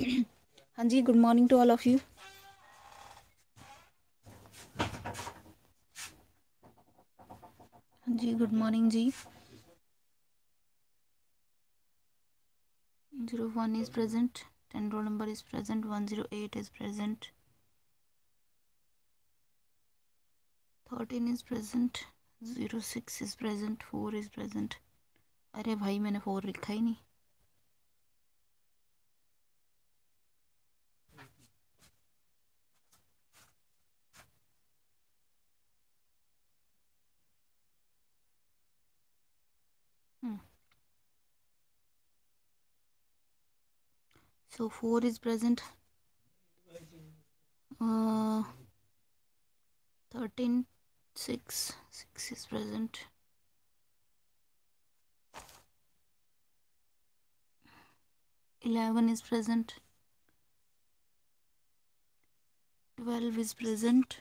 हाँ जी good morning to all of you हाँ जी गुड मॉर्निंग जी zero one is present ten roll number is present one zero eight is present thirteen is present zero six is present four is present अरे भाई मैंने four लिखा ही नहीं so 4 is present uh, 13 6 6 is present Eleven is present. Twelve is present.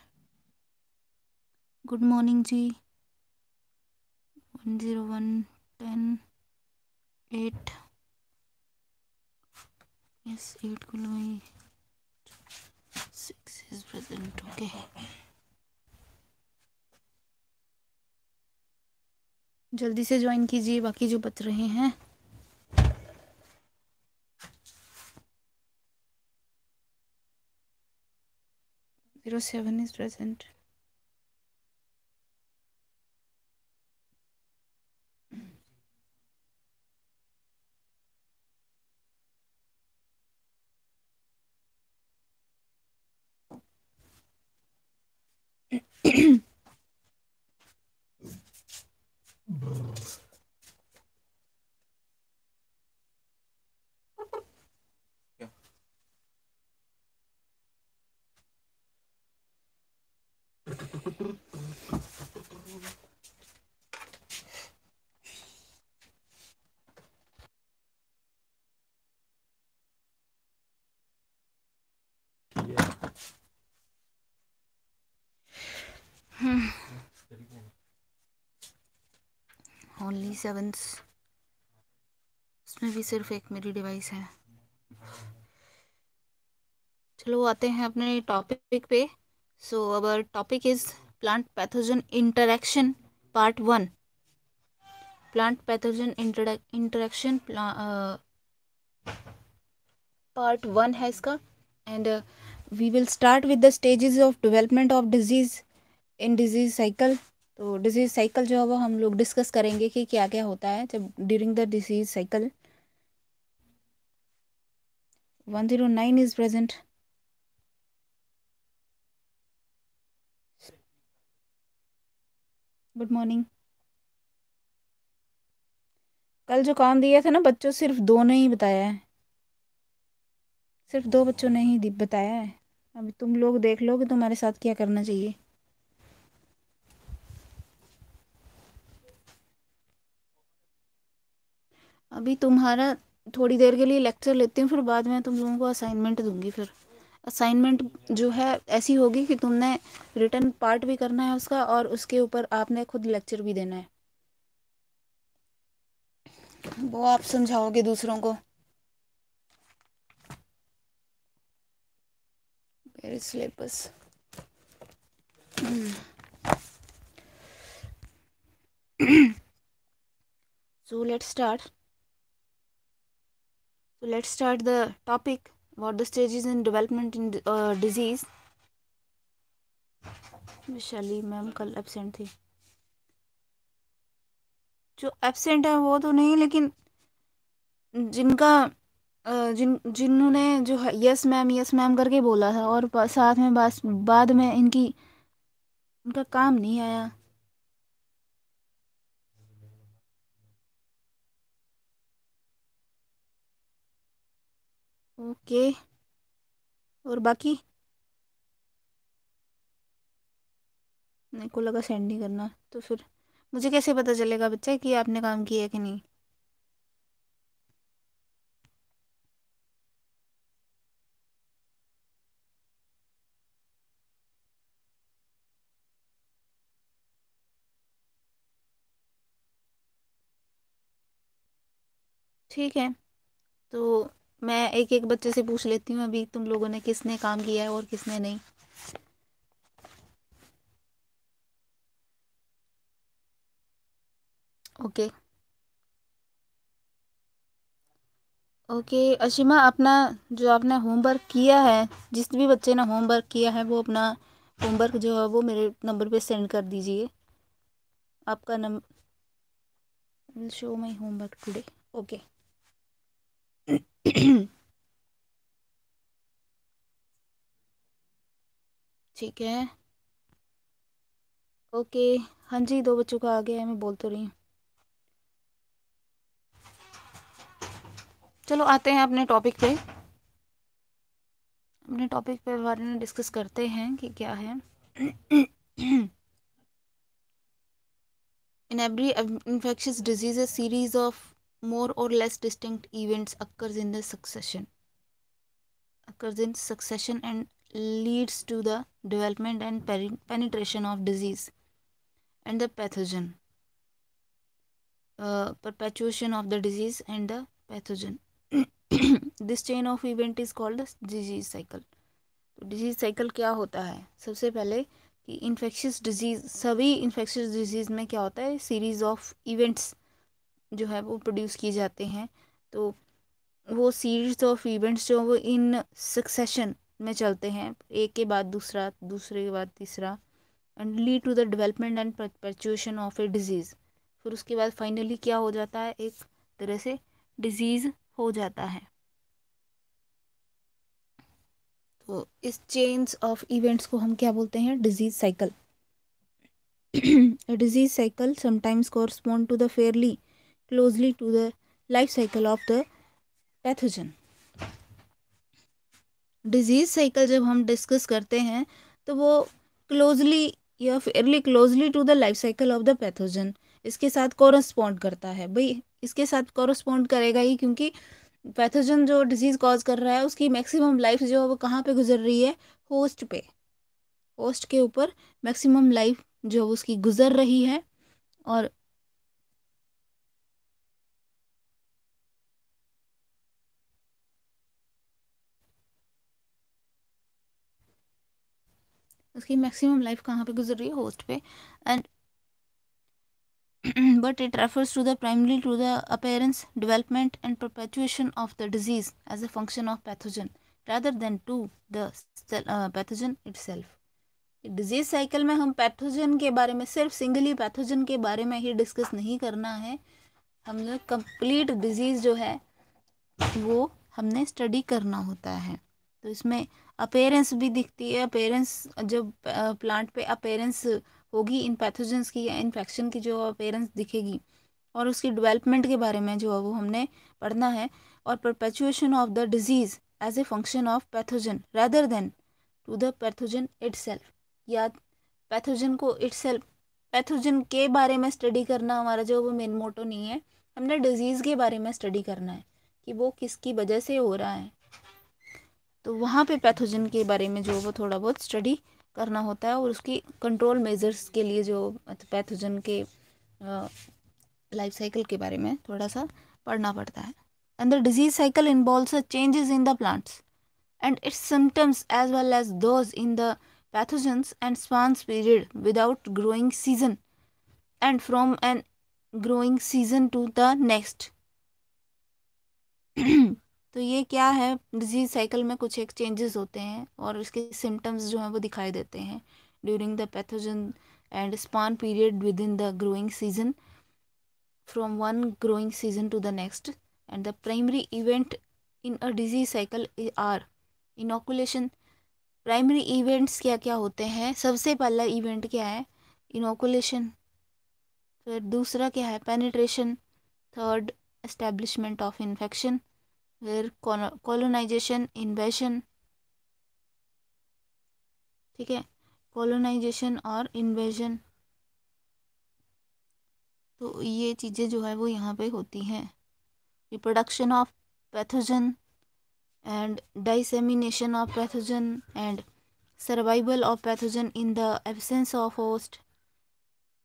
Good morning, G. One zero one ten eight. Yes, 8 will be 6 is present, okay. जल्दी से join कीजिए बाकी जो बच रहे हैं zero seven is present sevens इसमें भी सिर्फ एक मेरी डिवाइस है चलो आते हैं अपने टॉपिक पे so our topic is plant pathogen interaction part one plant pathogen interaction part one है इसका and we will start with the stages of development of disease in disease cycle तो डिजीज़ साइकिल जो है वो हम लोग discuss करेंगे कि क्या क्या होता है जब during the disease cycle one zero nine is present good morning कल जो काम दिया था ना बच्चों सिर्फ दो ने ही बताया है सिर्फ दो बच्चों ने ही बताया है अभी तुम लोग देख लो कि तुम्हारे साथ क्या करना चाहिए अभी तुम्हारा थोड़ी देर के लिए लेक्चर लेती हूँ फिर बाद में तुम लोगों को असाइनमेंट दूंगी फिर असाइनमेंट जो है ऐसी होगी कि तुमने रिटर्न पार्ट भी करना है उसका और उसके ऊपर आपने खुद लेक्चर भी देना है वो आप समझाओगे दूसरों को मेरे syllabus hmm. so let's start the topic what the stages in development in uh, disease Vishali ma'am kal absent thi jo absent hai wo to nahi lekin jinka जिन जिन्होंने जो है यस मैम यस मैम करके बोला था और साथ में बाद बाद में इनकी उनका काम नहीं आया ओके और बाकी मेरे को लगा सेंड नहीं करना तो फिर मुझे कैसे पता चलेगा बच्चा कि आपने काम किया है कि नहीं ठीक है तो मैं एक एक बच्चे से पूछ लेती हूँ अभी तुम लोगों ने किसने काम किया है और किसने नहीं ओके ओके अशिमा अपना जो आपने होमवर्क किया है जिस भी बच्चे ने होमवर्क किया है वो अपना होमवर्क जो है वो मेरे नंबर पे सेंड कर दीजिए आपका number show my homework today okay ठीक है ओके हाँ जी दो बच्चों का आ गया है मैं बोल तो रही हूँ चलो आते हैं अपने टॉपिक पे अपने टॉपिक पे बारे में डिस्कस करते हैं कि क्या है in every infectious disease series of more or less distinct events occurs in the succession occurs in succession and leads to the development and penetration of disease and the pathogen uh, perpetuation of the disease and the pathogen this chain of event is called disease cycle तो disease cycle क्या होता है सबसे पहले कि infectious disease सभी infectious disease में क्या होता है सीरीज़ ऑफ इवेंट्स जो है वो प्रोड्यूस किए जाते हैं तो वो सीरीज ऑफ इवेंट्स जो वो इन सक्सेशन में चलते हैं एक के बाद दूसरा दूसरे के बाद तीसरा and lead to the development and perpetuation of a disease फिर उसके बाद फाइनली क्या हो जाता है एक तरह से डिजीज़ हो जाता है तो इस चेंज ऑफ इवेंट्स को हम क्या बोलते हैं disease cycle disease cycle sometimes correspond to the fairly closely to the life cycle of the pathogen disease cycle जब हम डिस्कस करते हैं तो वो क्लोजली या fairly closely to the life cycle of the pathogen इसके साथ correspond करता है भाई इसके साथ correspond करेगा ही क्योंकि पैथोजन जो डिजीज़ कॉज कर रहा है उसकी मैक्सिमम लाइफ जो है वो कहाँ पे गुजर रही है होस्ट पे होस्ट के ऊपर मैक्सिमम लाइफ जो उसकी गुजर रही है और उसकी मैक्सिमम लाइफ कहाँ पे गुजर रही है होस्ट पे and but it refers to the primary to the appearance development and perpetuation of the disease as a function of pathogen rather than to the pathogen it disease cycle में हम pathogen के बारे में सिर्फ singly pathogen के बारे में ही discuss नहीं करना है हमने कंप्लीट डिजीज जो है वो हमने स्टडी करना होता है तो इसमें अपेरेंस भी दिखती है अपेरेंस जब प्लांट पे अपेरेंस होगी इन पैथोजेंस की या इन्फेक्शन की जो अपेरेंस दिखेगी और उसकी डेवलपमेंट के बारे में जो है वो हमने पढ़ना है और perpetuation of the disease as a function of pathogen rather than to the pathogen itself या पैथोजन को इट्सेल्फ पैथोजन के बारे में स्टडी करना हमारा जो वो मेन मोटो नहीं है हमने डिजीज़ के बारे में स्टडी करना है कि वो किसकी वजह से हो रहा है तो वहाँ पे पैथोजन के बारे में जो वो थोड़ा बहुत स्टडी करना होता है और उसकी कंट्रोल मेजर्स के लिए जो पैथोजन के लाइफ साइकिल के बारे में थोड़ा सा पढ़ना पड़ता है and the disease cycle involve a changes in the plants and its symptoms as well as those in the pathogens and spans period without growing season and from an growing season to the next तो ये क्या है disease cycle में कुछ एक changes होते हैं और उसके सिम्टम्स जो हैं वो दिखाई देते हैं during the pathogen and span period within the growing season from one growing season to the next and the primary event in a disease cycle are inoculation primary events क्या क्या होते हैं सबसे पहला इवेंट क्या है inoculation फिर दूसरा क्या है penetration third establishment of infection फिर कॉलोनाइजेशन इन्वेशन ठीक है कॉलोनाइजेशन और इन्वेजन तो ये चीज़ें जो है वो यहाँ पे होती हैं reproduction of pathogen and dissemination of pathogen and survival of pathogen in the absence of host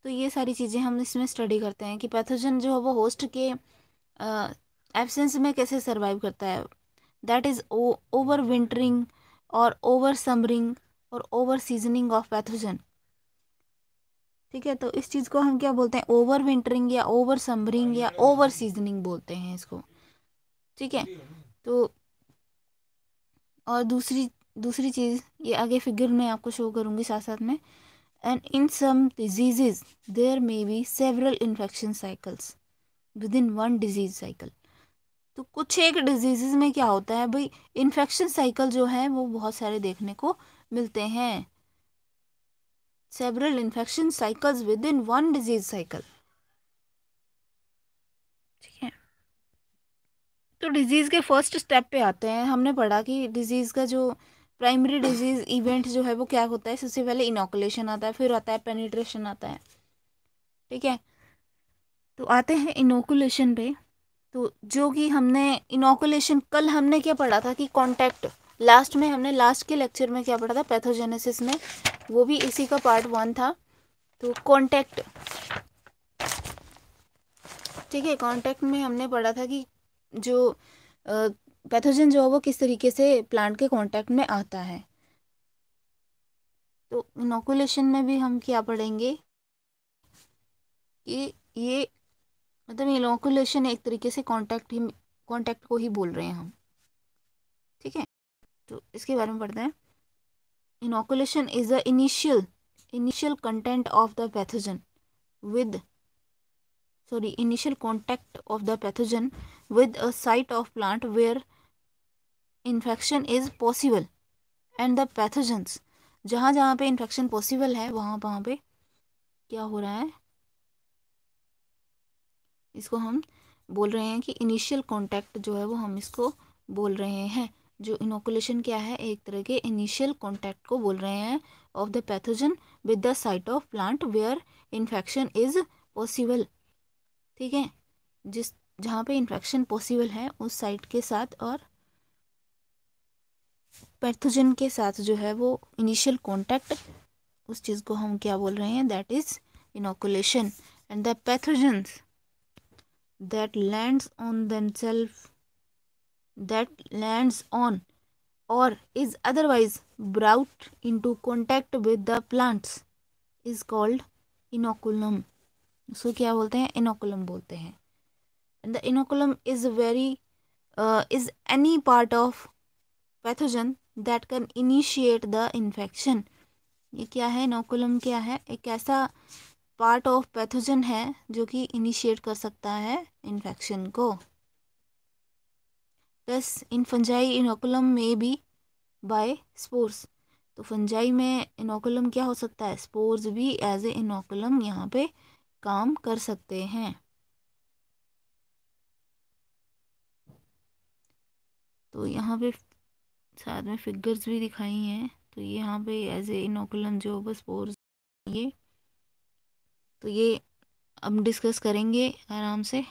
तो ये सारी चीज़ें हम इसमें स्टडी करते हैं कि पैथोजन जो है वो होस्ट के एबसेंस में कैसे सर्वाइव करता है दैट इज़ ओवर विंटरिंग और ओवर समरिंग और ओवर सीजनिंग ऑफ पैथोजन ठीक है तो इस चीज़ को हम क्या बोलते हैं ओवर विंटरिंग या ओवर समरिंग या ओवर सीजनिंग बोलते हैं इसको ठीक है तो और दूसरी दूसरी चीज़ ये आगे फिगर में आपको शो करूँगी साथ साथ में and in some diseases there may be several infection cycles within one disease cycle तो कुछ एक डिजीज़ में क्या होता है भाई इन्फेक्शन साइकिल जो है वो बहुत सारे देखने को मिलते हैं several infection cycles within one disease cycle ठीक है तो डिजीज़ के फर्स्ट स्टेप पे आते हैं हमने पढ़ा कि डिजीज़ का जो प्राइमरी डिजीज़ इवेंट जो है वो क्या होता है सबसे पहले इनोकुलेशन आता है फिर आता है पेनिट्रेशन आता है ठीक है तो आते हैं इनोकुलेशन पे तो जो कि हमने इनोकुलेशन कल हमने क्या पढ़ा था कि कॉन्टैक्ट लास्ट में हमने लास्ट के लेक्चर में क्या पढ़ा था पैथोजेनेसिस में वो भी इसी का पार्ट वन था तो कॉन्टैक्ट ठीक है कॉन्टैक्ट में हमने पढ़ा था कि जो पैथोजन जो है वो किस तरीके से प्लांट के कॉन्टैक्ट में आता है तो इनोकुलेशन में भी हम क्या पढ़ेंगे कि ये मतलब इनोकुलेशन है एक तरीके से कॉन्टैक्ट ही कॉन्टैक्ट को ही बोल रहे हैं हम ठीक है तो इसके बारे में पढ़ते हैं inoculation is the initial initial content of the pathogen with sorry initial contact of the pathogen with a site of plant where infection is possible and the pathogen जहाँ जहाँ पे इन्फेक्शन पॉसिबल है वहाँ वहाँ पे क्या हो रहा है इसको हम बोल रहे हैं कि इनिशियल कॉन्टैक्ट जो है वो हम इसको बोल रहे हैं जो इनोकुलेशन क्या है एक तरह के इनिशियल कॉन्टैक्ट को बोल रहे हैं of the pathogen with the site of plant where infection is possible ठीक है जिस जहाँ पे इन्फेक्शन पॉसिबल है उस साइट के साथ और पैथोजन के साथ जो है वो इनिशियल कॉन्टैक्ट उस चीज़ को हम क्या बोल रहे हैं that is inoculation and the pathogens that lands on themselves that lands on or is otherwise brought into contact with the plants is called inoculum उसको so, क्या बोलते हैं इनोकुलम बोलते the inoculum is very uh, is any part of pathogen that can initiate the infection ये क्या है inoculum क्या है एक ऐसा पार्ट ऑफ पैथोजन है जो कि इनिशिएट कर सकता है इन्फेक्शन को प्लस इन फंजाई इनोकुलम में भी बाय स्पोर्स तो फंजाई में इनोकुलम क्या हो सकता है स्पोर्स भी एज ए इनोकुलम यहाँ पे काम कर सकते हैं तो यहाँ पे साथ में फिगर्स भी दिखाई हैं तो यहाँ पे एज ए इनोकुलम जो बस स्पोर्स ये तो ये अब डिस्कस करेंगे आराम से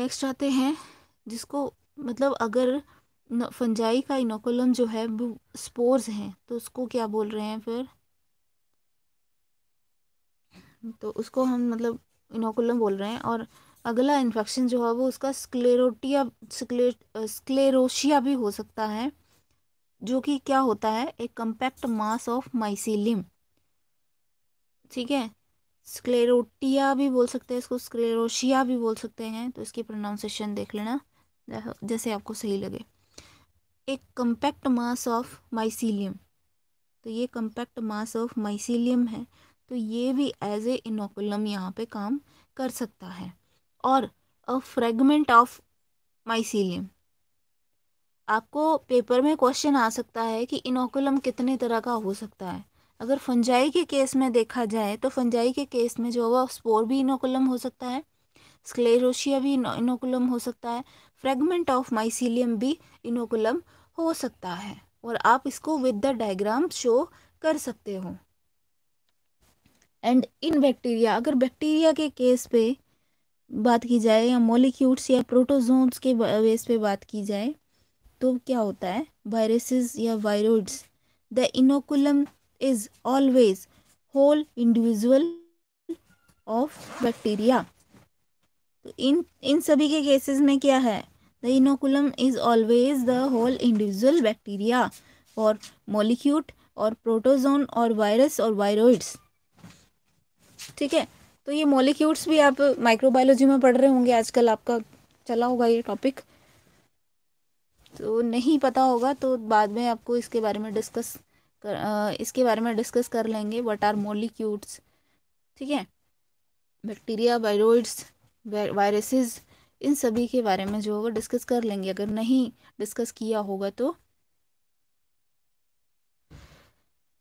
नेक्स्ट आते हैं जिसको मतलब अगर फंजाई का इनोकुलम जो है वो स्पोर्स हैं तो उसको क्या बोल रहे हैं फिर तो उसको हम मतलब इनोकुलम बोल रहे हैं और अगला इन्फेक्शन जो है वो उसका स्क्लेरोटिया स्क्ले स्क्लेरोशिया भी हो सकता है जो कि क्या होता है एक कंपैक्ट मास ऑफ माइसिलियम ठीक है स्क्लेरोटिया भी बोल सकते हैं इसको स्क्लेरोशिया भी बोल सकते हैं तो इसकी प्रोनाउंसिएशन देख लेना जैसे आपको सही लगे एक कम्पैक्ट मास ऑफ माइसीलियम तो ये कम्पैक्ट मास ऑफ माइसीलियम है तो ये भी एज ए इनोकुलम यहाँ पे काम कर सकता है और अ फ्रेगमेंट ऑफ माइसीलियम आपको पेपर में क्वेश्चन आ सकता है कि इनोकुलम कितने तरह का हो सकता है अगर फंजाई के केस में देखा जाए तो फंजाई के केस में जो होगा स्पोर भी इनोकुलम हो सकता है स्क्लेरोशिया भी इनोकुलम हो सकता है फ्रेगमेंट ऑफ माइसिलियम भी इनोकुलम हो सकता है और आप इसको विद द डायग्राम शो कर सकते हो एंड इन बैक्टीरिया अगर बैक्टीरिया के केस पे बात की जाए या मोलिक्यूट्स या प्रोटोजोन्स के बेस पे बात की जाए तो क्या होता है वायरसेस या viroids the inoculum is always whole individual of bacteria तो इन इन सभी के केसेस में क्या है the inoculum is always the whole individual bacteria और मोलिक्यूट और प्रोटोजोन और वायरस और वायरोइड्स ठीक है तो ये मोलिक्यूट्स भी आप माइक्रोबायोलॉजी में पढ़ रहे होंगे आजकल आपका चला होगा ये टॉपिक तो नहीं पता होगा तो बाद में आपको इसके बारे में डिस्कस कर, इसके बारे में डिस्कस कर लेंगे वट आर मोलिक्यूट्स ठीक है बैक्टीरिया वायरोइड्स वायरसेस इन सभी के बारे में जो होगा डिस्कस कर लेंगे अगर नहीं डिस्कस किया होगा तो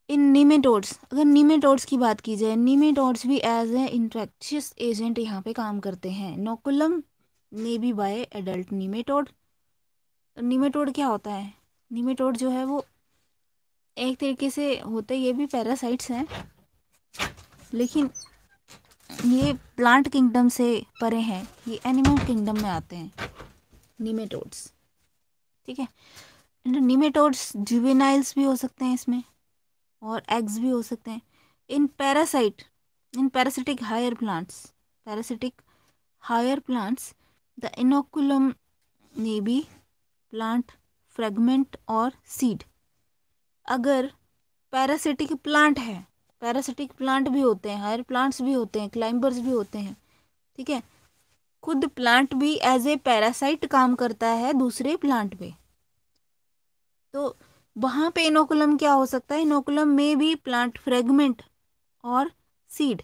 इन नीमेटोड्स अगर नीमेटोड्स की बात की जाए नीमेटोड्स भी एज ए इंफेक्शियस एजेंट यहाँ पे काम करते हैं नोकुलम ने भी बाय एडल्ट नीमेटोड नीमेटोड क्या होता है नीमेटोड जो है वो एक तरीके से होते ये भी पैरासाइट्स हैं लेकिन ये प्लांट किंगडम से परे हैं ये एनिमल किंगडम में आते हैं निमेटोड्स ठीक है नीमेटोड्स जुबेनाइल्स भी हो सकते हैं इसमें और एग्स भी हो सकते हैं in parasite in parasitic higher plants parasitic higher plants the inoculum भी प्लांट फ्रेगमेंट और सीड अगर पैरासिटिक प्लांट है पैरासिटिक प्लांट भी होते हैं हायर प्लांट्स भी होते हैं क्लाइंबर्स भी होते हैं ठीक है खुद प्लांट भी एज ए पैरासाइट काम करता है दूसरे प्लांट पे तो वहाँ पे इनोकुलम क्या हो सकता है इनोकुलम में भी प्लांट फ्रेगमेंट और सीड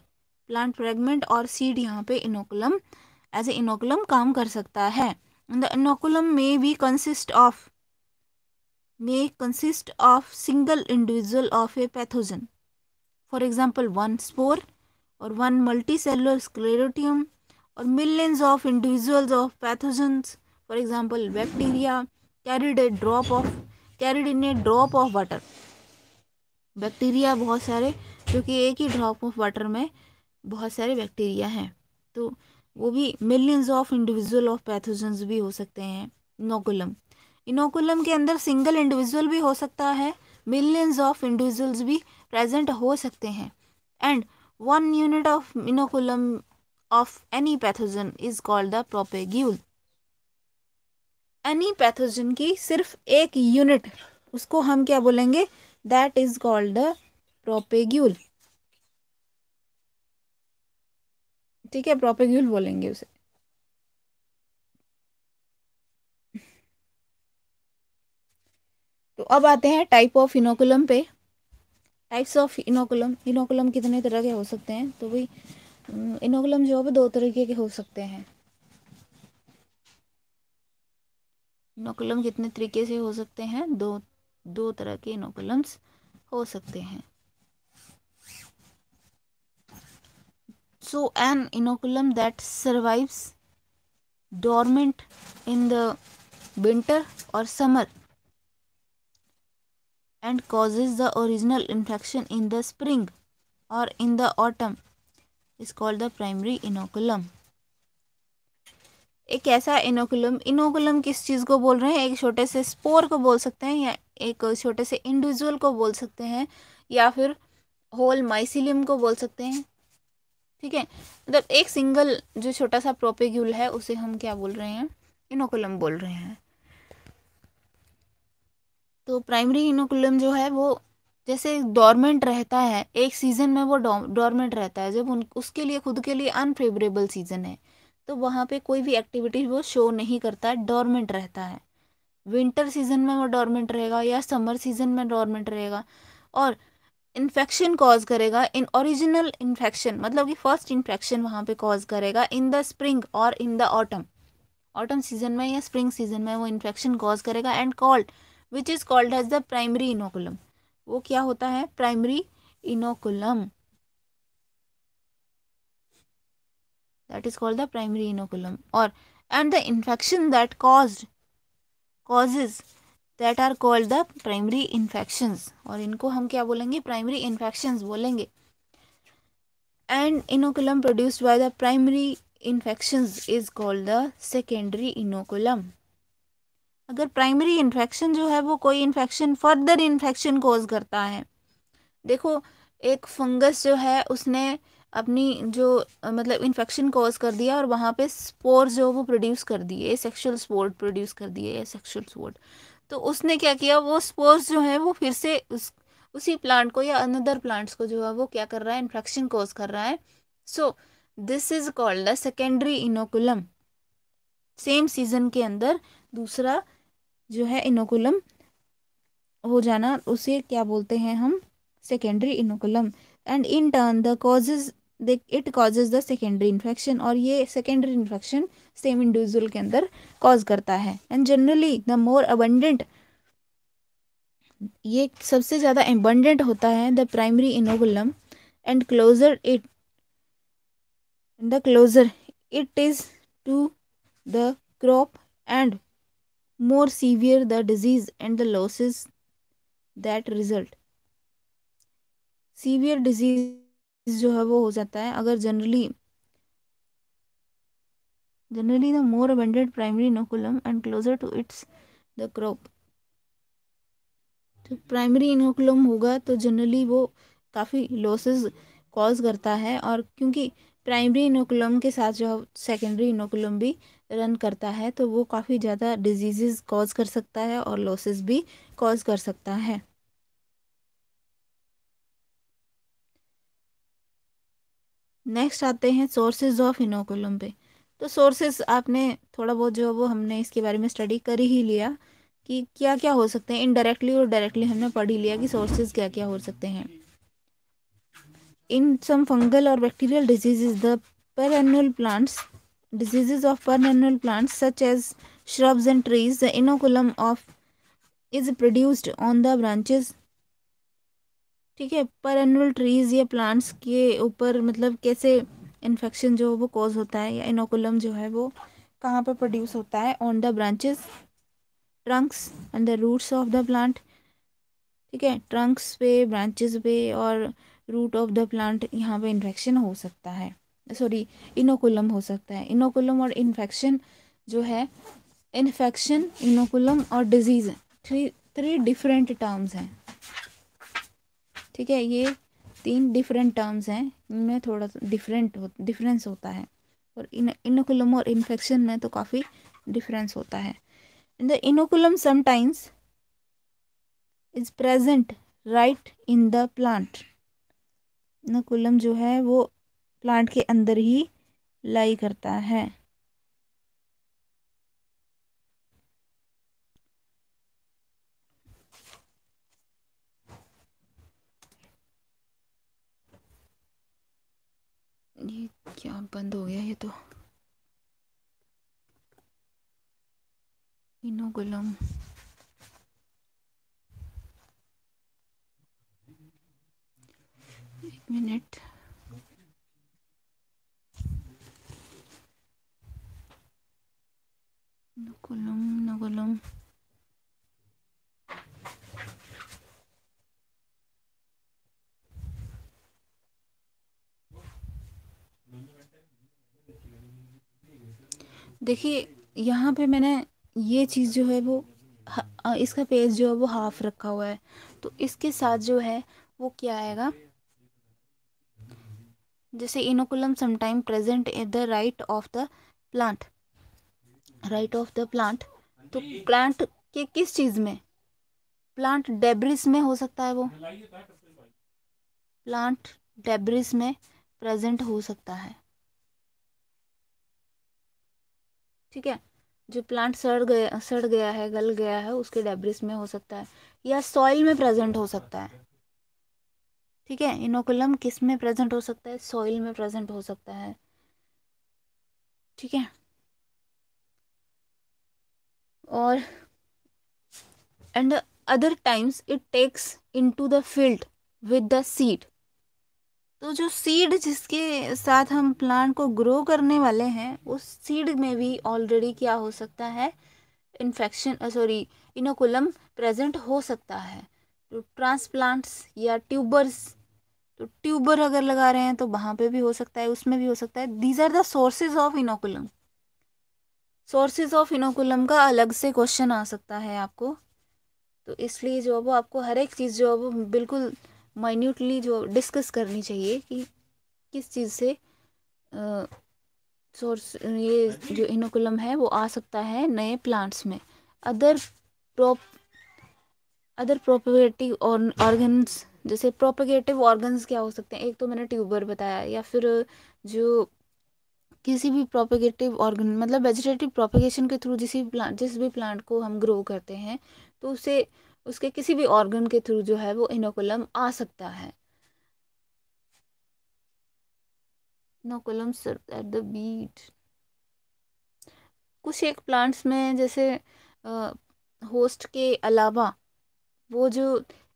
प्लांट फ्रेगमेंट और सीड यहाँ पे इनोकुलम एज ए इनोकुलम काम कर सकता है द इनोकुलम में भी consist of may consist of single individual of a pathogen. For example, one spore or one multicellular sclerotium or millions of individuals of pathogens. For example, bacteria carried a drop of carried in a drop of water. Bacteria बहुत सारे क्योंकि एक ही drop of water में बहुत सारे bacteria हैं तो वो भी millions of individual of pathogens भी हो सकते हैं नोकुलम इनोकुलम के अंदर सिंगल इंडिविजुअल भी हो सकता है मिलियंस ऑफ इंडिविजुअल्स भी प्रेजेंट हो सकते हैं and one unit of inoculum of any pathogen is called the propagule any pathogen की सिर्फ एक यूनिट उसको हम क्या बोलेंगे that is called the propagule ठीक है प्रोपेग्यूल बोलेंगे उसे तो अब आते हैं टाइप ऑफ इनोकुलम पे टाइप्स ऑफ इनोकुलम इनोकुलम कितने तरह के हो सकते हैं तो भाई इनोकुलम हम्म, जो है दो तरीके के हो सकते हैं इनोकुलम कितने तरीके से हो सकते हैं दो दो तरह के इनोकुलम्स हो सकते हैं so an inoculum that survives dormant in the winter और summer and causes the original infection in the spring or in the autumn is called the primary inoculum. एक ऐसा इनोकुलम इनोकुलम किस चीज़ को बोल रहे हैं एक छोटे से स्पोर को बोल सकते हैं या एक छोटे से इंडिविजुअल को बोल सकते हैं या फिर होल माइसिलियम को बोल सकते हैं ठीक है मतलब एक सिंगल जो छोटा सा प्रोपेग्यूल है उसे हम क्या बोल रहे हैं इनोकुलम बोल रहे हैं तो प्राइमरी इनोकुलम जो है वो जैसे डॉर्मेंट रहता है एक सीज़न में वो डॉर्मेंट रहता है जब उन उसके लिए खुद के लिए अनफेवरेबल सीज़न है तो वहाँ पे कोई भी एक्टिविटी वो शो नहीं करता डॉर्मेंट रहता है विंटर सीजन में वो डोरमेंट रहेगा या समर सीजन में डॉर्मेंट रहेगा और इन्फेक्शन कॉज करेगा इन ओरिजिनल इन्फेक्शन मतलब कि फर्स्ट इन्फेक्शन वहाँ पे कॉज करेगा इन द स्प्रिंग और in the autumn autumn season में या स्प्रिंग सीजन में वो इन्फेक्शन कॉज करेगा and called which is called as the primary inoculum वो क्या होता है primary inoculum that is called the primary inoculum और and the infection that cause causes that are called the primary infections और इनको हम क्या बोलेंगे प्राइमरी इन्फेक्शंस बोलेंगे and inoculum produced by the primary infections is called the secondary inoculum अगर primary infection जो है वो कोई इन्फेक्शन फर्दर इन्फेक्शन कोज करता है देखो एक फंगस जो है उसने अपनी जो मतलब इन्फेक्शन कॉज कर दिया और वहाँ पे स्पोर जो वो प्रोड्यूस कर दिए सेक्शुअल स्पोर प्रोड्यूस कर दिए सेक्शुअल स्पोर तो उसने क्या किया वो स्पोर्स जो है वो फिर से उस उसी प्लांट को या अनदर प्लांट्स को जो है वो क्या कर रहा है इन्फेक्शन कोज कर रहा है so this is called the secondary inoculum same season के अंदर दूसरा जो है इनोकुलम हो जाना उसे क्या बोलते हैं हम secondary inoculum and in turn the causes it causes the secondary infection और ये सेकेंडरी इन्फेक्शन सेम इंडिविजुअल के अंदर कॉज करता है and generally the more abundant ये सबसे ज़्यादा एबंडेंट होता है the primary inoculum and closer it the closer it is to the crop and more severe the disease and the losses that result. Severe disease जो है वो हो जाता है अगर generally generally the more abundant primary inoculum and closer to its the crop तो primary inoculum होगा तो जनरली वो काफ़ी लॉसेस कॉज करता है और क्योंकि प्राइमरी इनोकुलम के साथ जो सेकेंडरी इनोकुलम भी रन करता है तो वो काफ़ी ज़्यादा डिजीज़ कॉज कर सकता है और लॉसेस भी कॉज कर सकता है नेक्स्ट आते हैं सोर्सेज ऑफ इनोकुलम पे तो सोर्सेज आपने थोड़ा बहुत जो वो हमने इसके बारे में स्टडी कर ही लिया कि क्या क्या हो सकते हैं इनडायरेक्टली और डायरेक्टली हमने पढ़ ही लिया कि सोर्सेज क्या क्या हो सकते हैं इन सम फंगल और bacterial disease the perennial plants diseases of perennial plants such as shrubs and trees the inoculum of is produced on the branches ठीक है पर एनुअल ट्रीज या प्लांट्स के ऊपर मतलब कैसे इन्फेक्शन जो है वो कॉज होता है या इनोकुलम जो है वो कहाँ पर प्रोड्यूस होता है on the branches trunks and the roots of the plant ठीक है ट्रंक्स पे ब्रांचेज पे और रूट ऑफ द प्लांट यहाँ पे इन्फेक्शन हो सकता है सॉरी इनोकुलम हो सकता है इनोकुलम और इन्फेक्शन जो है इन्फेक्शन इनोकुलम और disease three three different terms हैं ठीक है ये तीन डिफरेंट टर्म्स हैं इनमें थोड़ा डिफरेंट हो डिफरेंस होता है और इन इनोकुलम और इन्फेक्शन में तो काफ़ी डिफरेंस होता है in the inoculum sometimes is present right in the plant inoculum जो है वो प्लांट के अंदर ही लाई करता है ये क्या बंद हो गया ये तो इनोकुलम मिनट देखिए यहाँ पे मैंने ये चीज़ जो है वो इसका पेज जो है वो हाफ रखा हुआ है तो इसके साथ जो है वो क्या आएगा जैसे inoculum sometime present in the right of the plant right of the plant तो प्लांट हाँ के किस चीज़ में प्लांट डेब्रिस में हो सकता है वो प्लांट डेब्रिस में प्रेजेंट हो सकता है ठीक है जो प्लांट सड़ गया सड़ गया है गल गया है उसके डेब्रिस में हो सकता है या सॉइल में प्रेजेंट हो सकता है ठीक है इनोकुलम किस में प्रेजेंट हो सकता है सॉइल में प्रेजेंट हो सकता है ठीक है और and other times it takes into the field with the seed तो जो सीड जिसके साथ हम प्लांट को ग्रो करने वाले हैं उस सीड में भी ऑलरेडी क्या हो सकता है इन्फेक्शन सॉरी इनोकुलम प्रेजेंट हो सकता है ट्रांसप्लांट्स तो या ट्यूबर्स तो ट्यूबर अगर लगा रहे हैं तो वहाँ पे भी हो सकता है उसमें भी हो सकता है these are the sources of inoculum sources of inoculum का अलग से क्वेश्चन आ सकता है आपको तो इसलिए जो है वो आपको हर एक चीज़ जो है वो बिल्कुल माइन्यूटली जो डिस्कस करनी चाहिए कि किस चीज़ से सोर्स ये जो इनोकुलम है वो आ सकता है नए प्लांट्स में other prop other propagative organs जैसे प्रोपगेटिव ऑर्गन्स क्या हो सकते हैं एक तो मैंने ट्यूबर बताया या फिर जो किसी भी प्रोपगेटिव ऑर्गन मतलब वेजिटेटिव प्रोपगेशन के थ्रू जिस भी प्लांट जिस भी प्लांट को हम ग्रो करते हैं तो उसे उसके किसी भी ऑर्गन के थ्रू जो है वो इनोकुलम आ सकता है इनोकुलम एट द बीट कुछ एक प्लांट्स में जैसे आ, होस्ट के अलावा वो जो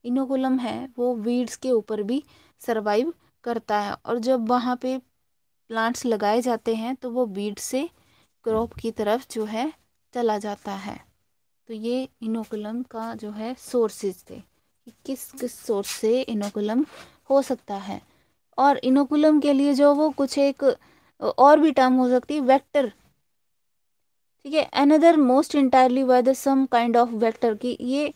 इनोकुलम है वो वीड्स के ऊपर भी सरवाइव करता है और जब वहाँ पे प्लांट्स लगाए जाते हैं तो वो वीड से क्रॉप की तरफ जो है चला जाता है तो ये इनोकुलम का जो है सोर्सेज थे कि किस किस सोर्स से इनोकुलम हो सकता है और इनोकुलम के लिए जो वो कुछ एक और भी टर्म हो सकती है वैक्टर ठीक है another most entirely by the some kind of vector की ये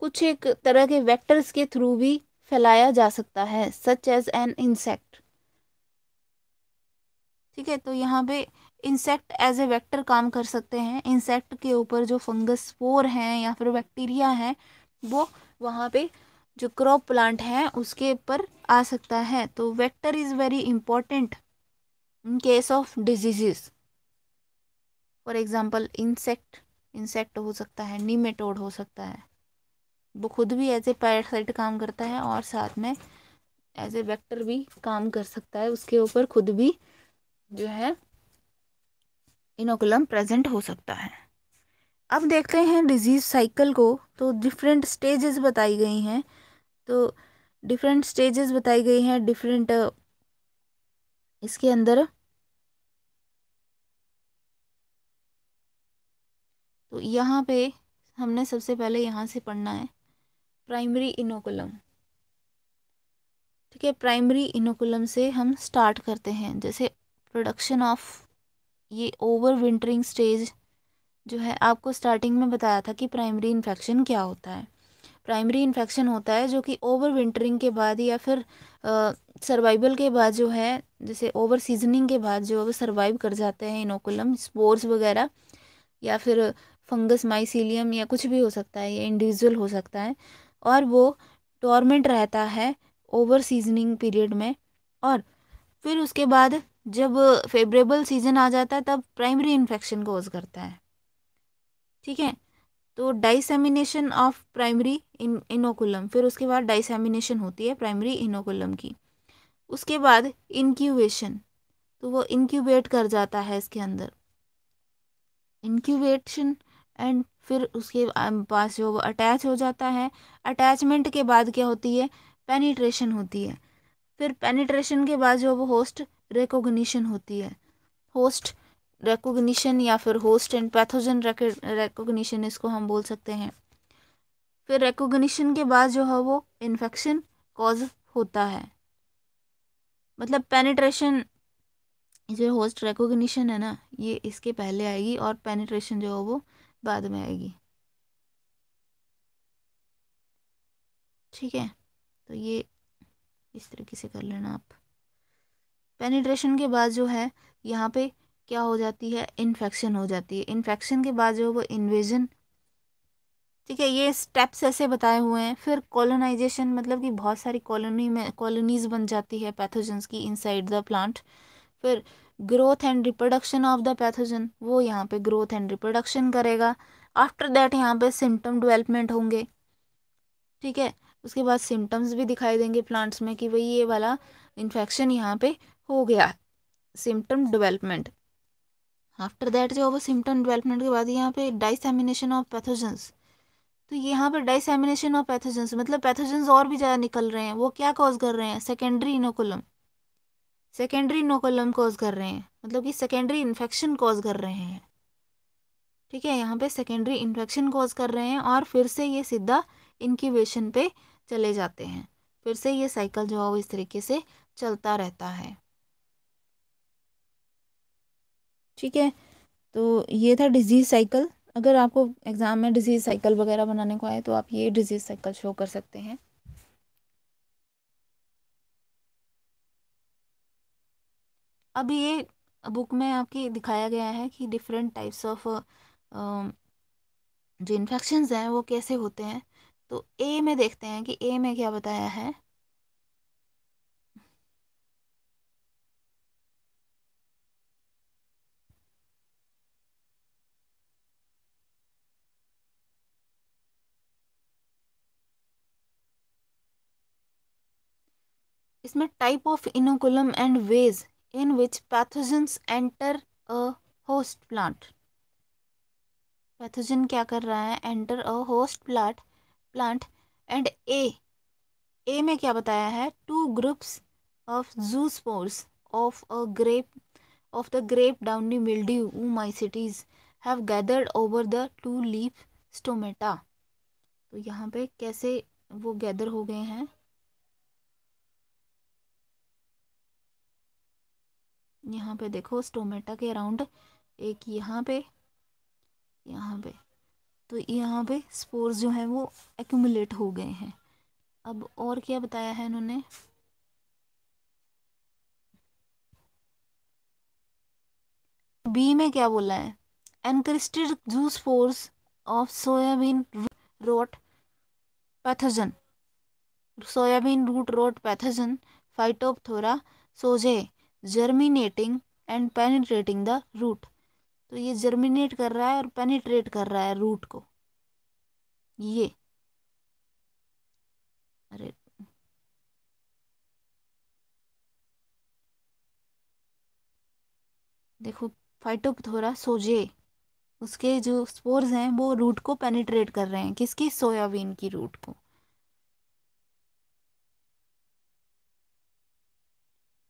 कुछ एक तरह के वेक्टर्स के थ्रू भी फैलाया जा सकता है सच एज एन इंसेक्ट ठीक है तो यहाँ पे इंसेक्ट एज ए वेक्टर काम कर सकते हैं इंसेक्ट के ऊपर जो फंगस स्पोर हैं या फिर बैक्टीरिया हैं वो वहाँ पे जो क्रॉप प्लांट हैं उसके ऊपर आ सकता है तो vector is very important in case of diseases for example insect insect हो सकता है नीमेटोड हो सकता है वो खुद भी एज ए पैरासाइट काम करता है और साथ में एज ए वेक्टर भी काम कर सकता है उसके ऊपर खुद भी जो है इनोकुलम प्रेजेंट हो सकता है अब देखते हैं डिजीज़ साइकिल को तो डिफरेंट स्टेजेस बताई गई हैं तो डिफरेंट स्टेजेस बताई गई हैं डिफरेंट इसके अंदर तो यहाँ पे हमने सबसे पहले यहाँ से पढ़ना है प्राइमरी इनोकुलम ठीक है प्राइमरी इनोकुलम से हम स्टार्ट करते हैं जैसे प्रोडक्शन ऑफ ये ओवर विंटरिंग स्टेज जो है आपको स्टार्टिंग में बताया था कि प्राइमरी इन्फेक्शन क्या होता है प्राइमरी इन्फेक्शन होता है जो कि ओवर विंटरिंग के बाद या फिर सर्वाइवल के बाद जो है जैसे ओवर सीजनिंग के बाद जो सर्वाइव कर जाते हैं इनोकुलम स्पोर्स वगैरह या फिर फंगस माइसीलियम या कुछ भी हो सकता है या इंडिविजुअल हो सकता है और वो टॉर्मेंट रहता है ओवर सीजनिंग पीरियड में और फिर उसके बाद जब फेवरेबल सीजन आ जाता है तब प्राइमरी इन्फेक्शन कोज करता है ठीक है तो dissemination of primary in inoculum फिर उसके बाद डाइसेमिनेशन होती है प्राइमरी इनोकुलम की उसके बाद इनक्यूबेशन तो वो इनक्यूबेट कर जाता है इसके अंदर इनक्यूबेशन एंड फिर उसके पास जो अटैच हो जाता है अटैचमेंट के बाद क्या होती है पेनिट्रेशन होती है फिर पेनिट्रेशन के बाद जो वो होस्ट रिकोगनीशन होती है होस्ट रिकोगनीशन या फिर होस्ट एंड पैथोजन रिकोगनीशन इसको हम बोल सकते हैं फिर रिकोगनीशन के बाद जो है वो इन्फेक्शन कॉज होता है मतलब पेनिट्रेशन जो होस्ट रिकोगनीशन है ना ये इसके पहले आएगी और पेनिट्रेशन जो है वो बाद में आएगी ठीक है तो ये इस तरीके से कर लेना आप पेनिट्रेशन के बाद जो है यहाँ पे क्या हो जाती है इन्फेक्शन हो जाती है इन्फेक्शन के बाद जो वो इन्वेजन ठीक है ये स्टेप्स ऐसे बताए हुए हैं फिर कॉलोनाइजेशन मतलब कि बहुत सारी कॉलोनी में कॉलोनीज़ बन जाती है पैथोजेंस की इनसाइड द प्लांट फिर growth and reproduction of the pathogen वो यहाँ पे ग्रोथ एंड रिप्रोडक्शन करेगा आफ्टर दैट यहाँ पे सिम्टम डेवलपमेंट होंगे ठीक है उसके बाद सिम्टम्स भी दिखाई देंगे प्लांट्स में कि भाई ये वाला इन्फेक्शन यहाँ पे हो गया सिम्टम डेवलपमेंट आफ्टर दैट जो वो सिम्टम डेवलपमेंट के बाद यहाँ पे डाइसेमिनेशन ऑफ पैथोजेंस तो यहाँ पर डाइसेमिनेशन ऑफ पैथोजेंस मतलब पैथोजेंस और भी ज़्यादा निकल रहे हैं वो क्या कॉज कर रहे हैं secondary inoculum secondary inoculum cause कर रहे हैं मतलब कि सेकेंडरी इन्फेक्शन कॉज कर रहे हैं ठीक है यहाँ पे सेकेंडरी इन्फेक्शन कॉज कर रहे हैं और फिर से ये सीधा इनक्यूबेशन पे चले जाते हैं फिर से ये साइकिल जो है वो इस तरीके से चलता रहता है ठीक है तो ये था डिजीज़ साइकिल अगर आपको एग्ज़ाम में डिजीज़ साइकिल वगैरह बनाने को आए तो आप ये डिजीज़ साइकिल शो कर सकते हैं अब ये बुक में आपकी दिखाया गया है कि डिफरेंट टाइप्स ऑफ जो इन्फेक्शन हैं वो कैसे होते हैं तो ए में देखते हैं कि ए में क्या बताया है इसमें type of inoculum and ways in which pathogens enter a host plant. Pathogen क्या कर रहा है enter a host plant plant and A A में क्या बताया है two groups of zoospores of a grape of the grape downy mildew mycetes have gathered over the two leaf stomata तो यहाँ पे कैसे वो गैदर हो गए हैं यहाँ पे देखो स्टोमेटा के अराउंड एक यहाँ पे यहाँ पे तो यहाँ पे स्पोर्स जो हैं वो एक्यूमुलेट हो गए हैं अब और क्या बताया है इन्होंने बी में क्या बोला है encysted zoospores of soybean rot pathogen soybean root rot pathogen Phytophthora sojae germinating and penetrating the root तो ये जर्मिनेट कर रहा है और पेनिट्रेट कर रहा है रूट को ये अरे देखो फाइटोपथोरा सोजे उसके जो स्पोर्स हैं वो रूट को पेनिट्रेट कर रहे हैं किसकी सोयाबीन की रूट को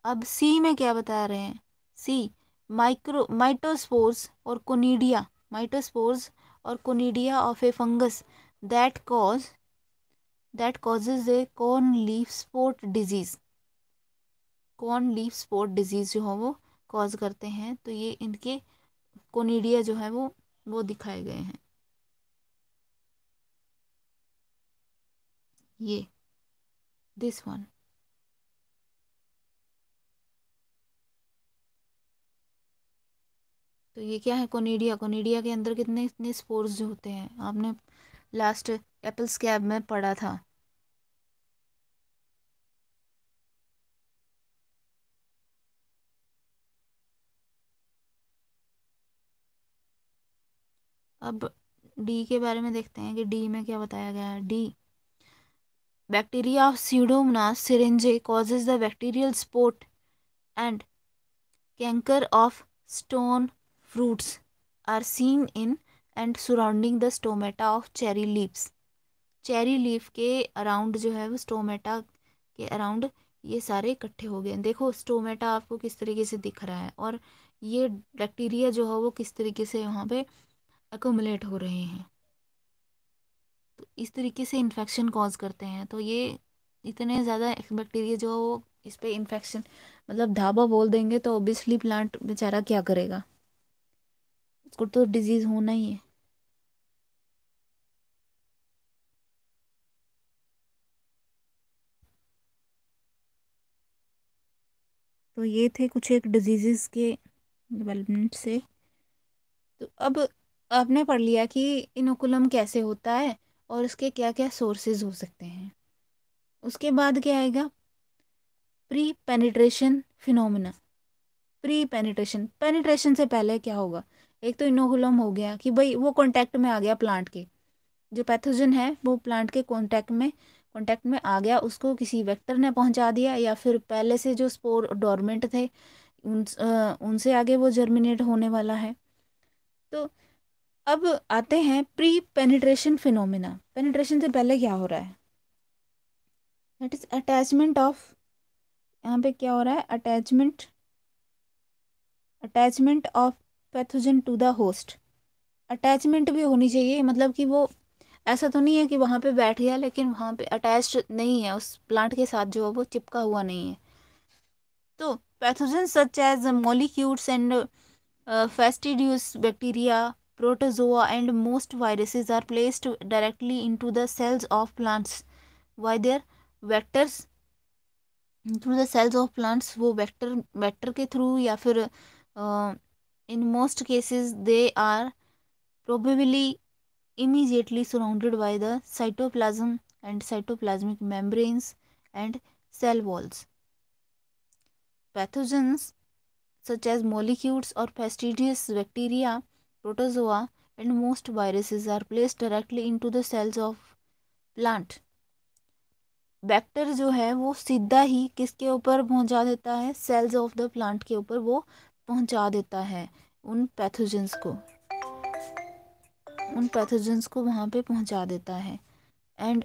अब सी में क्या बता रहे हैं सी माइक्रो माइटोस्पोर्स और कोनीडिया माइटोस्पोर्स और conidia of a fungus that cause that causes a corn leaf spot disease corn leaf spot disease जो है वो कॉज करते हैं तो ये इनके कोनीडिया जो है वो वो दिखाए गए हैं ये दिस वन तो ये क्या है कोनीडिया कोनीडिया के अंदर कितने इतने स्पोर्स जो होते हैं आपने लास्ट एप्पल स्कैब में पढ़ा था अब डी के बारे में देखते हैं कि डी में क्या बताया गया है the bacteria of Pseudomonas syringae causes the bacterial spot and canker of stone fruits are seen in and surrounding the stomata of cherry leaves cherry leaf के अराउंड जो है वो स्टोमेटा के अराउंड ये सारे इकट्ठे हो गए हैं देखो स्टोमेटा आपको किस तरीके से दिख रहा है और ये बैक्टीरिया जो है वो किस तरीके से वहाँ पे एकोमुलेट हो रहे हैं तो इस तरीके से इन्फेक्शन कॉज करते हैं तो ये इतने ज़्यादा बैक्टीरिया जो है वो इस पर इन्फेक्शन मतलब धाबा बोल देंगे तो ओबियसली प्लांट बेचारा क्या करेगा उसको तो डिजीज होना ही है तो ये थे कुछ एक डिजीज़ के डेवलपमेंट से तो अब आपने पढ़ लिया कि इनोकुलम कैसे होता है और इसके क्या क्या सोर्सेज हो सकते हैं उसके बाद क्या आएगा pre penetration phenomena pre penetration penetration से पहले क्या होगा एक तो इनोगुलम हो गया कि भाई वो कॉन्टैक्ट में आ गया प्लांट के जो पैथोजन है वो प्लांट के कॉन्टैक्ट में कॉन्टैक्ट में आ गया उसको किसी वेक्टर ने पहुंचा दिया या फिर पहले से जो स्पोर डोरमेंट थे उन उनसे आगे वो जर्मिनेट होने वाला है तो अब आते हैं प्री पेनिट्रेशन फिनोमिना पेनिट्रेशन से पहले क्या हो रहा है दैट इज अटैचमेंट ऑफ यहाँ पे क्या हो रहा है attachment attachment of pathogen to the host attachment भी होनी चाहिए मतलब कि वो ऐसा तो नहीं है कि वहाँ पे बैठ गया लेकिन वहाँ पे अटैच नहीं है उस प्लांट के साथ जो है वो चिपका हुआ नहीं है तो pathogen such as mollicutes and fastidious bacteria protozoa and most viruses are placed directly into the cells of plants by their vectors through the cells of plants वो वैक्टर वैक्टर के थ्रू या फिर uh, in most cases they are probably immediately surrounded by the cytoplasm and cytoplasmic membranes and cell walls. Pathogens such as molecules or fastidious bacteria, protozoa and most viruses are placed directly into the cells of plant. Bacteria जो है वो सीधा ही किसके ऊपर पहुंचा देता है cells of the plant के ऊपर वो पहुंचा देता है उन पैथोजेंस को उन पैथोजेंस को वहां पे पहुंचा देता है एंड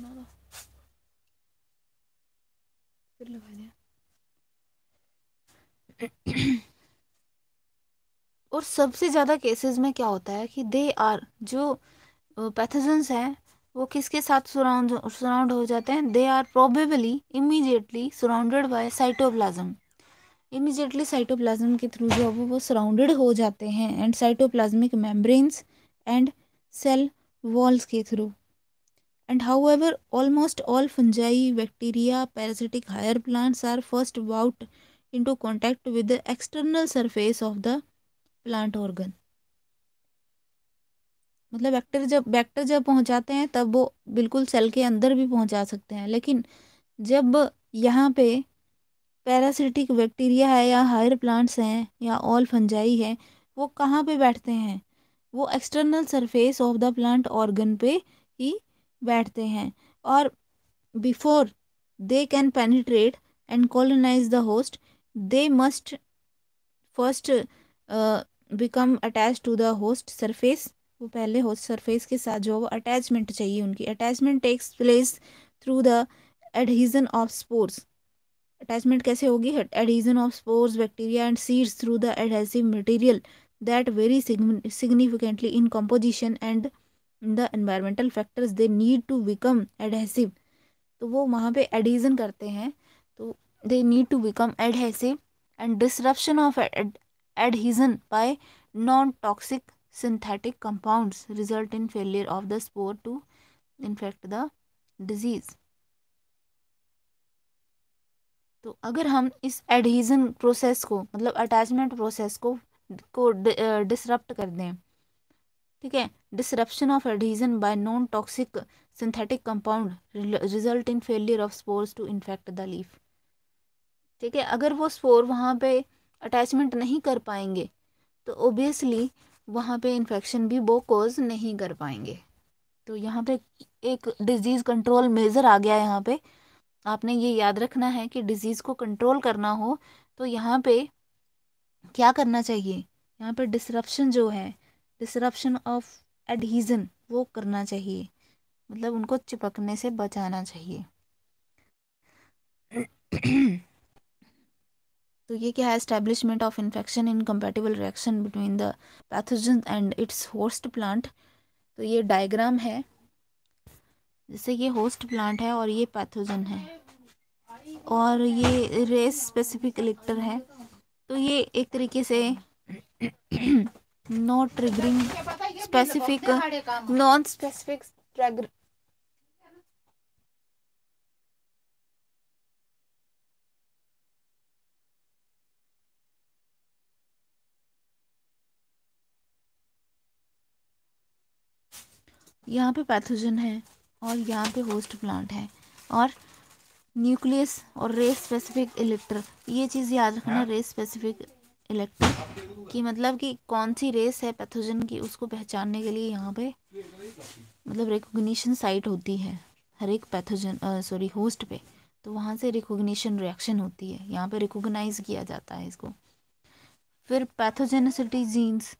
लगा और सबसे ज़्यादा केसेस में क्या होता है कि दे आर जो पैथोजेंस हैं वो किसके साथ सराउंड हो जाते हैं they are probably immediately surrounded by cytoplasm immediately cytoplasm के थ्रू जो वो सराउंडेड हो जाते हैं and cytoplasmic membranes and cell walls के थ्रू and however almost all fungi bacteria parasitic higher plants are first वाउट into contact with the external surface of the plant organ मतलब बैक्टर जब बैक्टर जब पहुंचाते हैं तब वो बिल्कुल सेल के अंदर भी पहुंचा सकते हैं लेकिन जब यहाँ पे पैरासिटिक बैक्टीरिया है या हायर प्लांट्स हैं या ऑल फंजाई है वो कहाँ पे बैठते हैं वो external surface of the plant organ पे ही बैठते हैं और before they can penetrate and colonize the host they must first become attach to the host surface वो पहले हो सरफेस के साथ जो वो अटैचमेंट चाहिए उनकी attachment takes place through the adhesion of spores attachment कैसे होगी adhesion of spores bacteria and seeds through the adhesive material that vary significantly in composition and in the environmental factors they need to become adhesive तो वो वहाँ पर adhesion करते हैं तो they need to become adhesive and disruption of adhesion by non toxic synthetic compounds result in failure of the spore to infect the disease तो अगर हम इस एडहीजन प्रोसेस को मतलब अटैचमेंट प्रोसेस को को डिसरप्ट कर दें ठीक है disruption of adhesion by non toxic synthetic compound result in failure of spores to infect the leaf ठीक है अगर वो स्पोर वहाँ पे अटैचमेंट नहीं कर पाएंगे तो ओबियसली वहाँ पे इन्फेक्शन भी वो कोज नहीं कर पाएंगे तो यहाँ पे एक डिज़ीज़ कंट्रोल मेज़र आ गया यहाँ पे आपने ये याद रखना है कि डिज़ीज़ को कंट्रोल करना हो तो यहाँ पे क्या करना चाहिए यहाँ पे डिसरप्शन जो है डिसरप्शन ऑफ एडहीजन वो करना चाहिए मतलब उनको चिपकने से बचाना चाहिए तो ये क्या है establishment of infection in compatible reaction between the pathogen and its host plant तो ये डायग्राम है जैसे ये होस्ट प्लांट है और ये पैथोजन है और ये रेस स्पेसिफिक इलेक्टर है तो ये एक तरीके से not triggering specific non specific यहाँ पे पैथोजन है और यहाँ पे होस्ट प्लांट है और न्यूक्लियस और रेस स्पेसिफिक इलेक्ट्र ये चीज़ याद रखना रेस स्पेसिफिक इलेक्ट्र कि मतलब कि कौन सी रेस है पैथोजन की उसको पहचानने के लिए यहाँ पे मतलब रिकोगनीशन साइट होती है हर एक पैथोजन सॉरी होस्ट पे तो वहाँ से रिकोगनीशन रिएक्शन होती है यहाँ पे रिकोगनाइज किया जाता है इसको फिर पैथोजेनिसिटी जीन्स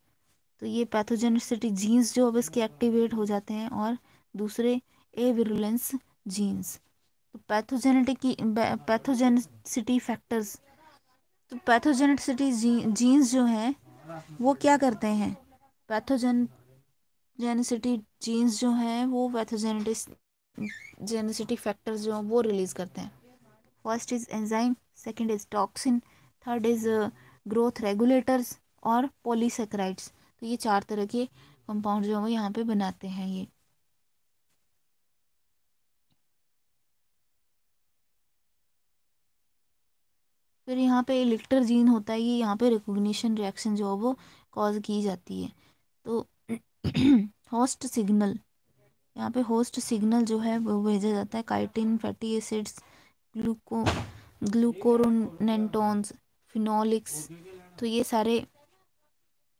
तो ये पैथोजेनिसिटी जीन्स जो अब इसके एक्टिवेट हो जाते हैं और दूसरे ए विरुलेंस जीन्स तो पैथोजेनेटिक पैथोजेनिसिटी फैक्टर्स तो पैथोजेनिसिटी जी, जीन्स जो हैं वो क्या करते हैं पैथोजेन जेनिसिटी जीन्स जो हैं वो पैथोजेनेटिस जेनिसिटी फैक्टर्स जो हैं वो रिलीज़ करते हैं first is enzyme second is toxin third is growth regulators और पोलीसेक्राइड्स तो ये चार तरह के कंपाउंड जो है वो यहाँ पे बनाते हैं ये फिर यहाँ पे इलेक्टर जीन होता है ये यहाँ पे रिकोगशन रिएक्शन जो है वो कॉज की जाती है तो होस्ट सिग्नल यहाँ पे होस्ट सिग्नल जो है वो भेजा जाता है काइटिन फैटी एसिड्स ग्लूको ग्लूकोरोनेटोन्स फिनोलिक्स तो ये सारे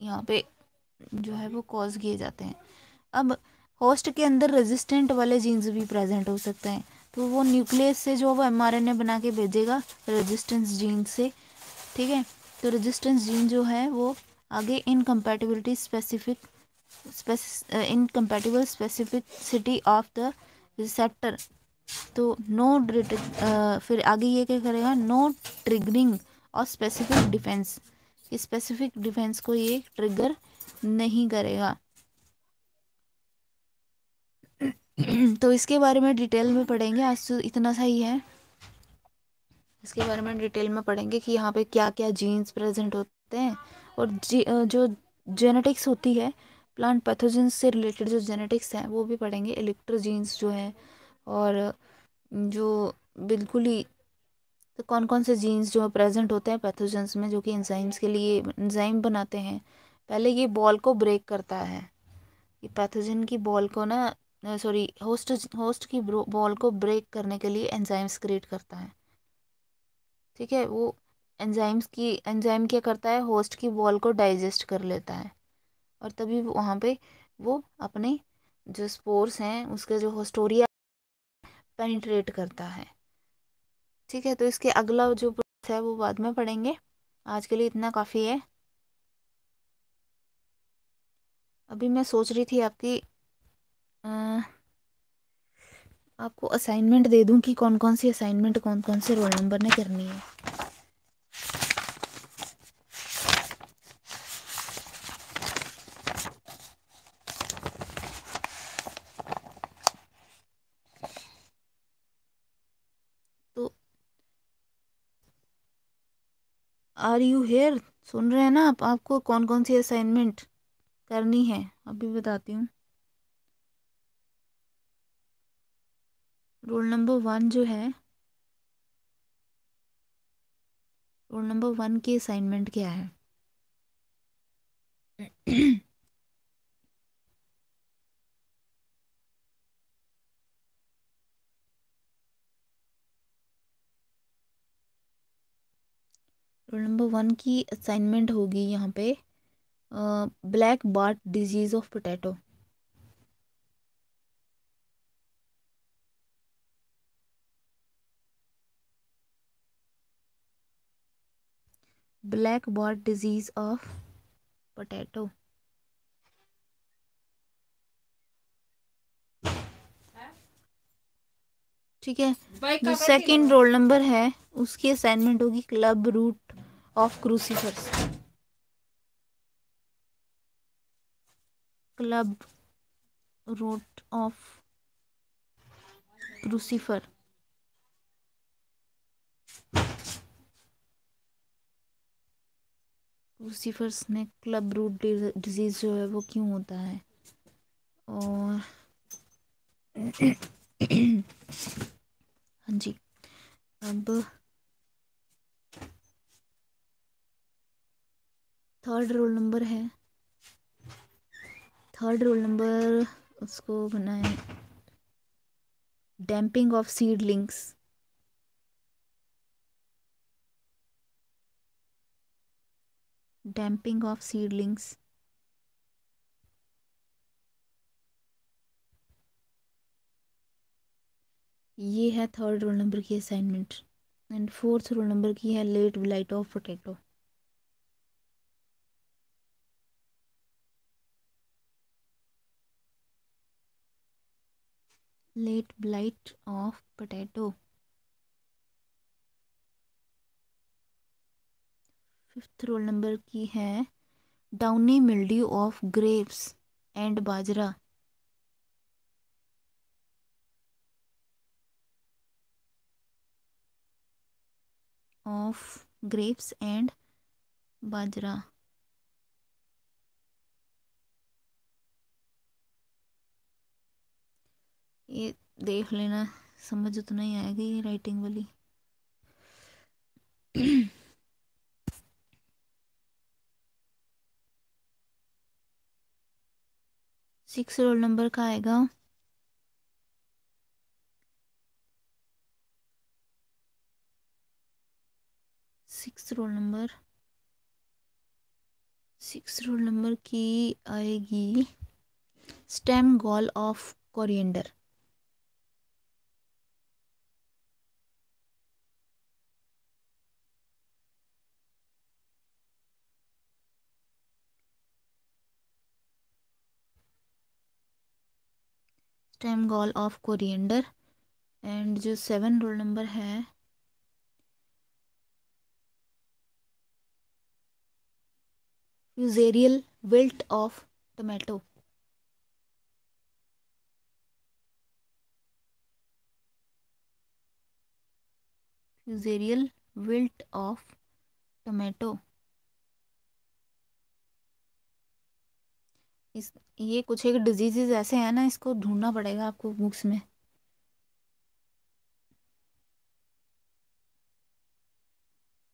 यहाँ पे जो हाँ है वो कॉज किए जाते हैं अब होस्ट के अंदर रेजिस्टेंट वाले जीन्स भी प्रेजेंट हो सकते हैं तो वो न्यूक्लियस से जो वो एम बना के भेजेगा रेजिस्टेंस जीन से ठीक है तो रेजिस्टेंस जीन जो है वो आगे incompatibility specific specificity of the receptor तो नो फिर आगे ये क्या करेगा नो ट्रिगरिंग और स्पेसिफिक डिफेंस स्पेसिफिक डिफेंस को ये ट्रिगर नहीं करेगा तो इसके बारे में डिटेल में पढ़ेंगे आज तो इतना सा ही है इसके बारे में डिटेल में पढ़ेंगे कि यहाँ पे क्या क्या जीन्स प्रेजेंट होते हैं और जी जो जेनेटिक्स होती है प्लांट पैथोजेंस से रिलेटेड जो जेनेटिक्स हैं वो भी पढ़ेंगे इलेक्ट्रो जीन्स जो है और जो बिल्कुल ही तो कौन कौन से जीन्स जो प्रेजेंट होते हैं पैथोजेंस में जो कि इंजाइम्स के लिए इंजाइम बनाते हैं पहले ये बॉल को ब्रेक करता है ये पैथोजन की बॉल को ना सॉरी होस्ट होस्ट की बॉल को ब्रेक करने के लिए एंजाइम्स क्रिएट करता है ठीक है वो एंजाइम्स की एंजाइम क्या करता है होस्ट की बॉल को डाइजेस्ट कर लेता है और तभी वहाँ पे वो अपने जो स्पोर्स हैं उसके जो होस्टोरिया पेनिट्रेट करता है ठीक है तो इसके अगला जो प्रोसेस है वो बाद में पढ़ेंगे आज के लिए इतना काफ़ी है अभी मैं सोच रही थी आपकी आ, आपको असाइनमेंट दे दूं कि कौन कौन सी असाइनमेंट कौन कौन से रोल नंबर ने करनी है तो आर यू हेयर सुन रहे हैं ना आप आपको कौन कौन सी असाइनमेंट करनी है अभी बताती हूँ रोल नंबर वन जो है रोल नंबर वन की असाइनमेंट क्या है रोल नंबर वन की असाइनमेंट होगी यहाँ पे black wart disease of potato black wart disease of potato ठीक है जो सेकंड रोल नंबर है उसकी असाइनमेंट होगी club root of crucifers club root of crucifer crucifers में क्लब रूट डिजीज़ जो है वो क्यों होता है और हाँ जी अब थर्ड रोल नंबर है थर्ड रोल नंबर उसको बनाए damping off seedlings damping off seedlings ये है थर्ड रोल नंबर की assignment and fourth roll number की है late blight of potato late blight of potato. Fifth roll number की है downy mildew of grapes and bajra of grapes and bajra ये देख लेना समझ उतना ही आएगी ये राइटिंग वाली सिक्स रोल नंबर का आएगा six roll number six roll number की आएगी stem gall of coriander stem gall of coriander and जो सेवन रोल नंबर है fusarial wilt of tomato fusarial wilt of tomato इस ये कुछ एक डिजीजेज ऐसे हैं ना इसको ढूंढना पड़ेगा आपको बुक्स में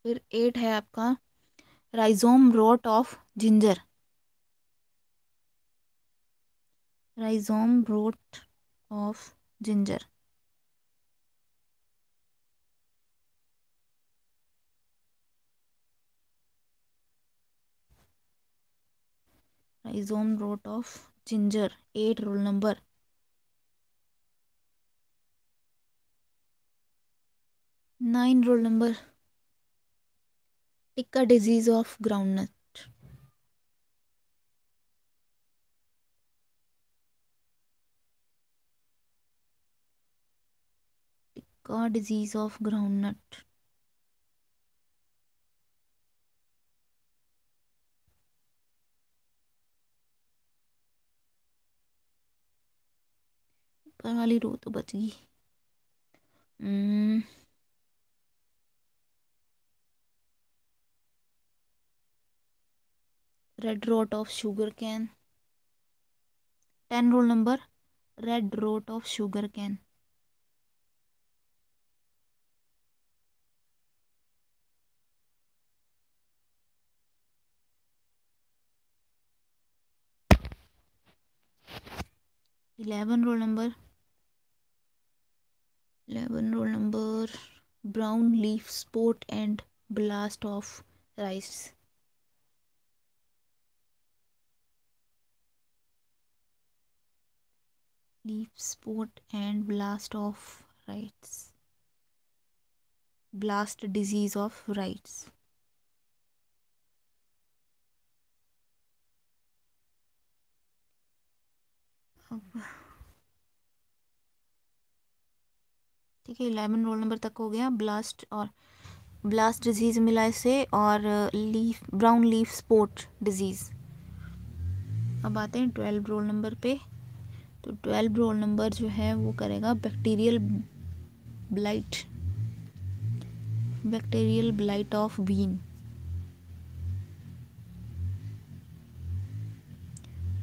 फिर एट है आपका rhizome rot of ginger rhizome rot of ginger rhizome root of ginger 8 roll number Nine roll number Tikka disease of groundnut. Tikka disease of groundnut. ऊपर वाली रो तो बच गई red rot of sugarcane ten roll number red rot of sugarcane eleven roll number 11 roll number brown leaf sport and blast of rice leaf sport and blast of rice blast disease of rice ठीक है eleven roll number तक हो गया blast और blast disease मिला इसे और leaf brown leaf spot disease अब आते हैं ट्वेल्व रोल नंबर पे तो ट्वेल्व रोल नंबर जो है वो करेगा bacterial blight bacterial blight of bean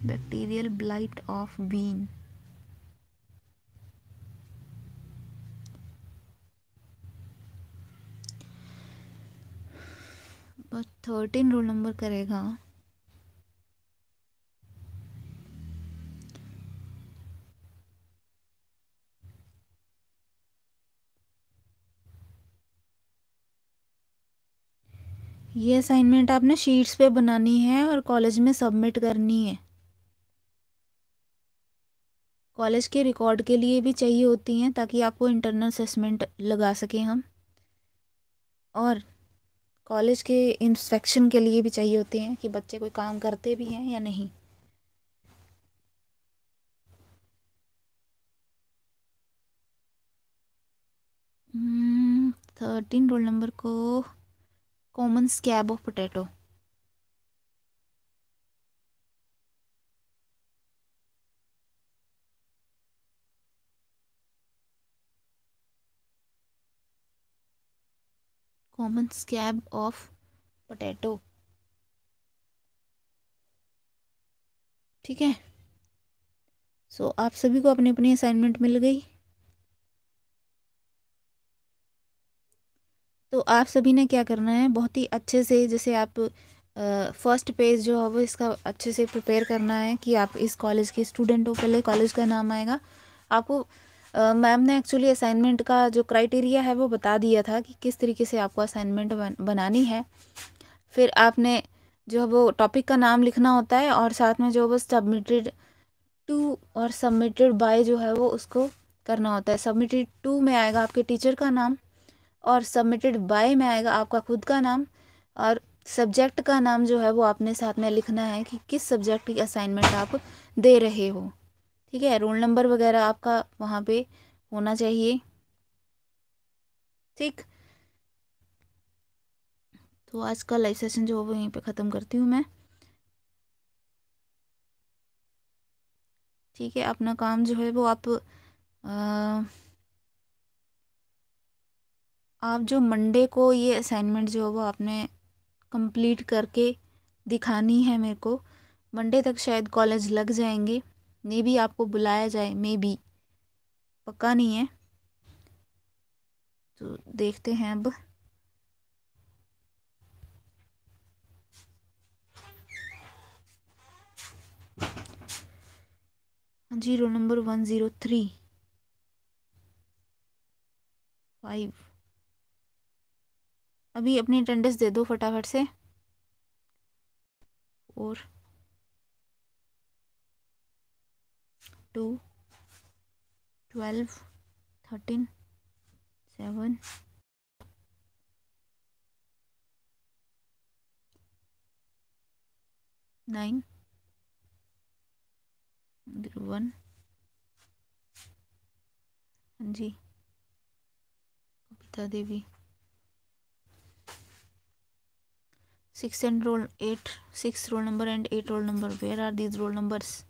bacterial blight of bean और थर्टीन रोल नंबर करेगा ये असाइनमेंट आपने शीट्स पे बनानी है और कॉलेज में सबमिट करनी है कॉलेज के रिकॉर्ड के लिए भी चाहिए होती हैं ताकि आपको इंटरनल असेसमेंट लगा सकें हम और कॉलेज के इंस्पेक्शन के लिए भी चाहिए होते हैं कि बच्चे कोई काम करते भी हैं या नहीं थर्टीन रोल नंबर को common scab of potato common scab of potato ठीक है सो so, आप सभी को अपने अपने असाइनमेंट मिल गई तो आप सभी ने क्या करना है बहुत ही अच्छे से जैसे आप फर्स्ट पेज जो है वो इसका अच्छे से प्रिपेयर करना है कि आप इस कॉलेज के स्टूडेंट हो पहले कॉलेज का नाम आएगा आपको मैम ने एक्चुअली असाइनमेंट का जो क्राइटेरिया है वो बता दिया था कि किस तरीके से आपको असाइनमेंट बन, बनानी है फिर आपने जो है वो टॉपिक का नाम लिखना होता है और साथ में जो वो सबमिटेड टू और सबमिटेड बाय जो है वो उसको करना होता है सबमिटेड टू में आएगा आपके टीचर का नाम और सबमिटेड बाय में आएगा आपका खुद का नाम और सब्जेक्ट का नाम जो है वो आपने साथ में लिखना है कि किस सब्जेक्ट की असाइनमेंट आप दे रहे हो ठीक है रोल नंबर वगैरह आपका वहाँ पे होना चाहिए ठीक तो आज का लाइव सेशन जो है वो यहीं पे ख़त्म करती हूँ मैं ठीक है अपना काम जो है वो आप आ, आप जो मंडे को ये असाइनमेंट जो है वो आपने कंप्लीट करके दिखानी है मेरे को मंडे तक शायद कॉलेज लग जाएंगे मे बी आपको बुलाया जाए मे बी पक्का नहीं है तो देखते हैं अब जी roll number one zero three five अभी अपनी अटेंडेंस दे दो फटाफट से और two twelve thirteen seven nine one हाँ जी Kavita Devi six and roll eight six roll number and eight roll number where are these roll numbers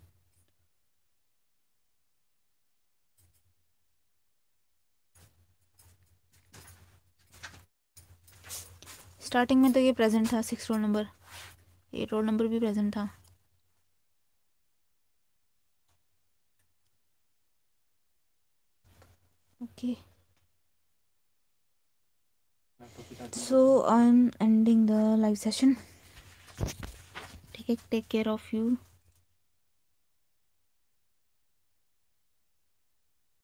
starting में तो ये प्रेजेंट था six roll number eight roll number भी प्रेजेंट था okay so I am ending the live session ठीक take care of you